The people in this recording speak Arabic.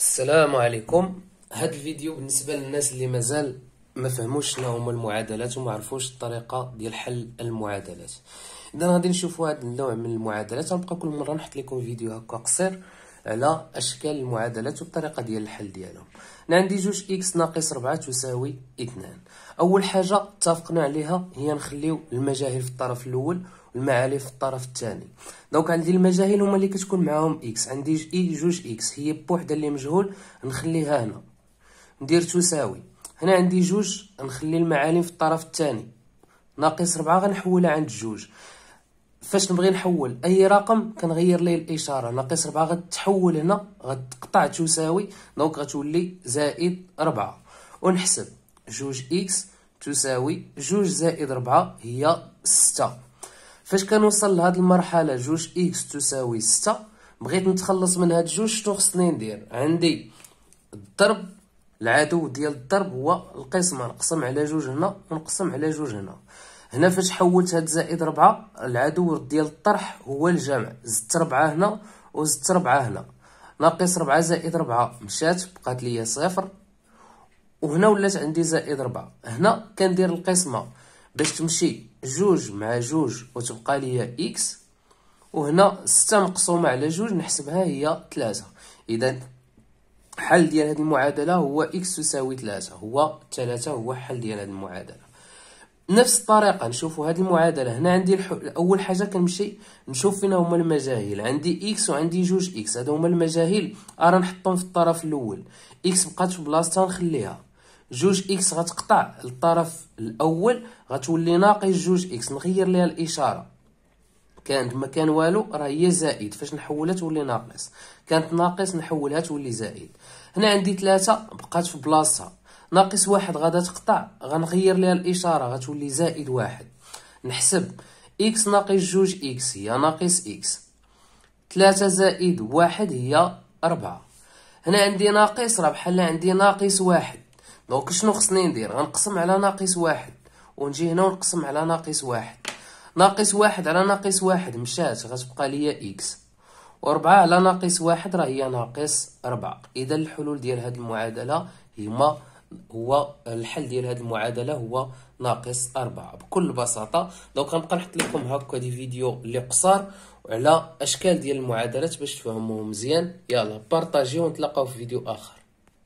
السلام عليكم هذا الفيديو بالنسبه للناس اللي مازال ما فهموش شنو هما المعادلات وما عرفوش الطريقه ديال حل المعادلات اذا غادي نشوفوا هذا النوع من المعادلات غنبقى كل مره نحط لكم فيديو هكا قصير على اشكال المعادلات والطريقه ديال الحل ديالهم انا عندي جوج اكس ناقص 4 تساوي 2 اول حاجه اتفقنا عليها هي نخليو المجاهيل في الطرف الاول والمعالي في الطرف الثاني دونك عندي المجاهيل هما اللي كتكون معاهم اكس عندي اي جوج اكس هي بوحده اللي مجهول نخليها هنا ندير تساوي هنا عندي جوج نخلي المعالم في الطرف الثاني ناقص 4 غنحولها عند جوج فاش نبغي نحول اي رقم كنغير ليه الاشاره ناقص 4 غتحول هنا غتقطع تساوي دونك غتولي زائد 4 ونحسب جوج اكس تساوي جوج زائد 4 هي 6 فاش كنوصل لهاد المرحله جوج اكس تساوي 6 بغيت نتخلص من هاد جوج شنو خصني ندير عندي الضرب العدو ديال الضرب هو القسمه نقسم على جوج هنا ونقسم على جوج هنا هنا فاش حولت هاد زائد ربعة العدو ديال الطرح هو الجمع زدت ربعة هنا وزدت ربعة هنا ناقص ربعة زائد ربعة مشات بقات ليا صفر وهنا ولات عندي زائد ربعة هنا كندير القسمة باش تمشي جوج مع جوج وتبقى ليا اكس وهنا ستة مقسومة على جوج نحسبها هي تلاتة إذا حل ديال هاد المعادلة هو اكس تساوي تلاتة هو تلاتة هو حل ديال هاد المعادلة نفس الطريقه نشوفوا هذه المعادله هنا عندي الحو... اول حاجه كنمشي نشوف فين هما المجاهيل عندي اكس وعندي جوج اكس هادو هما المجاهيل ارا نحطهم في الطرف الاول اكس بقات في بلاصتها نخليها جوج اكس غتقطع للطرف الاول غتولي ناقص جوج اكس نغير ليها الاشاره كانت ما كان والو راه هي زائد فاش نحولها تولي ناقص كانت ناقص نحولها تولي زائد هنا عندي ثلاثة بقات في بلاصتها ناقص واحد غادا تقطع غنغير ليها الاشاره غتولي زائد واحد نحسب اكس ناقص جوج اكس هي ناقص اكس ثلاثة زائد واحد هي أربعة هنا عندي ناقص راه بحال عندي ناقص واحد دونك شنو خصني ندير غنقسم على ناقص واحد ونجي هنا ونقسم على ناقص واحد ناقص واحد على ناقص واحد مشات غتبقى ليا اكس وربعة على ناقص واحد راه هي ناقص ربعة اذا الحلول ديال هاد المعادله هما هو الحل ديال هذه المعادله هو ناقص 4 بكل بساطه دونك غنبقى نحط لكم هكا دي فيديو اللي قصار على اشكال ديال المعادلات باش تفهموهم مزيان يلا بارطاجيو ونتلاقاو في فيديو اخر